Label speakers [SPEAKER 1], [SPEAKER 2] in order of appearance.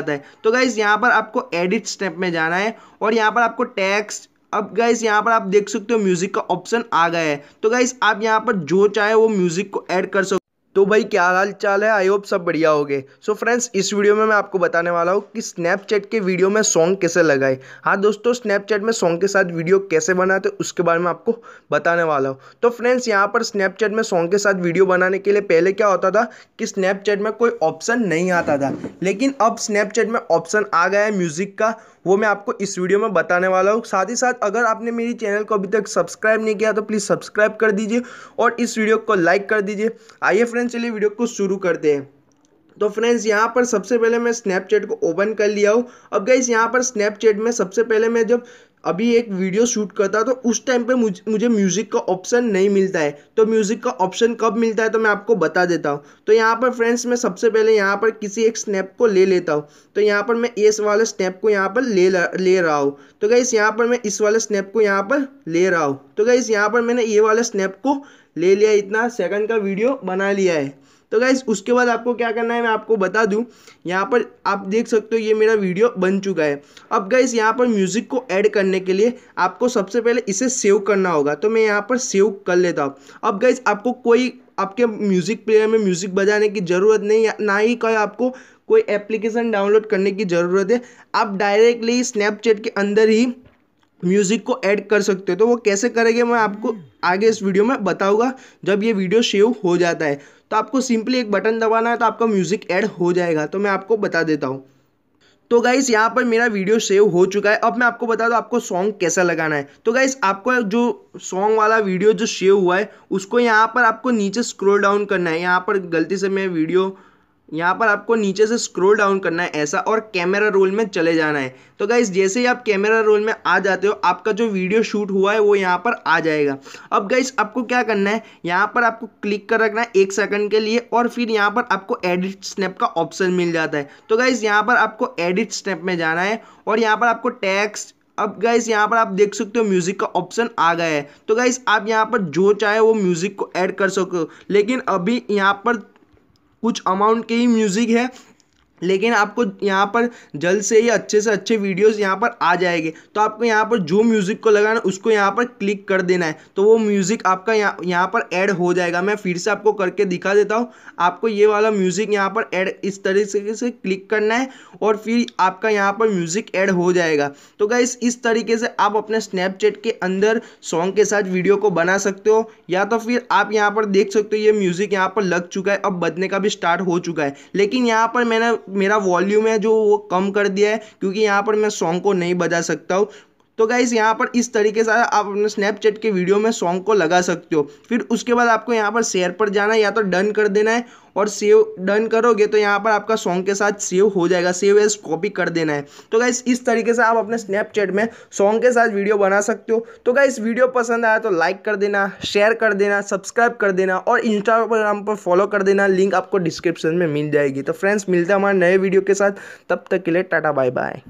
[SPEAKER 1] जाता है तो गाइज यहाँ पर आपको एडिट स्टेप में जाना है और यहाँ पर आपको टैक्स अब गाइज यहाँ पर आप देख सकते हो म्यूजिक का ऑप्शन आ गया है तो गाइज आप यहाँ पर जो चाहे वो म्यूजिक को ऐड कर सकते तो भाई क्या हाल चाल है आई होप सब बढ़िया हो गए सो फ्रेंड्स इस वीडियो में मैं आपको बताने वाला हूँ कि स्नैपचैट के वीडियो में सॉन्ग कैसे लगाए हाँ दोस्तों स्नैपचैट में सॉन्ग के साथ वीडियो कैसे बनाते उसके बारे में आपको बताने वाला हूँ तो फ्रेंड्स यहाँ पर स्नैपचैट में सॉन्ग के साथ वीडियो बनाने के लिए पहले क्या होता था कि स्नैपचैट में कोई ऑप्शन नहीं आता था लेकिन अब स्नैपचैट में ऑप्शन आ गया है म्यूज़िक का वो मैं आपको इस वीडियो में बताने वाला हूँ साथ ही साथ अगर आपने मेरी चैनल को अभी तक सब्सक्राइब नहीं किया तो प्लीज़ सब्सक्राइब कर दीजिए और इस वीडियो को लाइक कर दीजिए आइए फ्रेंड्स चलिए वीडियो को शुरू करते हैं तो फ्रेंड्स यहाँ पर सबसे पहले मैं स्नैपचैट को ओपन कर लिया हूँ अब गई यहाँ पर स्नैपचैट में सबसे पहले मैं जब अभी एक वीडियो शूट करता तो उस टाइम पे मुझे मुझे म्यूज़िक का ऑप्शन नहीं मिलता है तो म्यूज़िक का ऑप्शन कब मिलता है तो मैं आपको बता देता हूँ तो यहाँ पर फ्रेंड्स मैं सबसे पहले यहाँ पर किसी एक स्नैप को ले लेता हूँ तो यहाँ पर मैं इस वाले स्नैप को यहाँ पर ले ले रहा हूँ तो गई यहाँ पर मैं इस वाले स्नैप को यहाँ पर ले रहा हूँ तो गई यहाँ पर मैंने ये वाले स्नैप को ले लिया इतना सेकंड का वीडियो बना लिया है तो गाइज उसके बाद आपको क्या करना है मैं आपको बता दूँ यहाँ पर आप देख सकते हो ये मेरा वीडियो बन चुका है अब गाइज यहाँ पर म्यूज़िक को ऐड करने के लिए आपको सबसे पहले इसे सेव करना होगा तो मैं यहाँ पर सेव कर लेता हूँ अब गाइज आपको कोई आपके म्यूज़िक प्लेयर में म्यूज़िक बजाने की ज़रूरत नहीं ना ही कोई आपको कोई एप्लीकेशन डाउनलोड करने की ज़रूरत है आप डायरेक्टली स्नैपचैट के अंदर ही म्यूज़िक को ऐड कर सकते हो तो वो कैसे करेंगे मैं आपको आगे इस वीडियो में बताऊंगा जब ये वीडियो सेव हो जाता है तो आपको सिंपली एक बटन दबाना है तो आपका म्यूज़िक ऐड हो जाएगा तो मैं आपको बता देता हूँ तो गाइस यहाँ पर मेरा वीडियो सेव हो चुका है अब मैं आपको बता दूँ आपको सॉन्ग कैसा लगाना है तो गाइस आपको जो सॉन्ग वाला वीडियो जो सेव हुआ है उसको यहाँ पर आपको नीचे स्क्रोल डाउन करना है यहाँ पर गलती से मैं वीडियो यहाँ पर आपको नीचे से स्क्रोल डाउन करना है ऐसा और कैमरा रोल में चले जाना है तो गाइज जैसे ही आप कैमरा रोल में आ जाते हो आपका जो वीडियो शूट हुआ है वो यहाँ पर आ जाएगा अब गाइज आपको क्या करना है यहाँ पर आपको क्लिक कर रखना है एक सेकंड के लिए और फिर यहाँ पर आपको एडिट स्नैप का ऑप्शन मिल जाता है तो गाइज यहाँ पर आपको एडिट स्नैप में जाना है और यहाँ पर आपको टैक्स अब गाइस यहाँ पर आप देख सकते हो म्यूज़िक का ऑप्शन आ गया है तो गाइस आप यहाँ पर जो चाहे वो म्यूज़िक को ऐड कर सको लेकिन अभी यहाँ पर कुछ अमाउंट के ही म्यूज़िक है लेकिन आपको यहाँ पर जल्द से ही अच्छे से अच्छे वीडियोस यहाँ पर आ जाएंगे तो आपको यहाँ पर जो म्यूज़िक को लगाना उसको यहाँ पर क्लिक कर देना है तो वो म्यूज़िक आपका यहाँ यहाँ पर ऐड हो जाएगा मैं फिर से आपको करके दिखा देता हूँ आपको ये वाला म्यूज़िक यहाँ पर ऐड इस तरीके से क्लिक करना है और फिर आपका यहाँ पर म्यूज़िक ऐड हो जाएगा तो क्या इस तरीके से आप अपने स्नैपचैट के अंदर सॉन्ग के साथ वीडियो को बना सकते हो या तो फिर आप यहाँ पर देख सकते हो ये म्यूज़िक यहाँ पर लग चुका है अब बदने का भी स्टार्ट हो चुका है लेकिन यहाँ पर मैंने मेरा वॉल्यूम है जो वो कम कर दिया है क्योंकि यहाँ पर मैं सॉन्ग को नहीं बजा सकता हूँ तो गाइज़ यहाँ पर इस तरीके से आप अपने स्नैपचैट के वीडियो में सॉन्ग को लगा सकते हो फिर उसके बाद आपको यहाँ पर शेयर पर जाना है या तो डन कर देना है और सेव डन करोगे तो यहाँ पर आपका सॉन्ग के साथ सेव हो जाएगा सेव एज कॉपी कर देना है तो गाइस इस तरीके से आप अपने स्नैपचैट में सॉन्ग के साथ वीडियो बना सकते हो तो गाइस वीडियो पसंद आया तो लाइक कर देना शेयर कर देना सब्सक्राइब कर देना और इंस्टाग्राम पर फॉलो कर देना लिंक आपको डिस्क्रिप्शन में मिल जाएगी तो फ्रेंड्स मिलते हैं हमारे नए वीडियो के साथ तब तक के लिए टाटा बाय बाय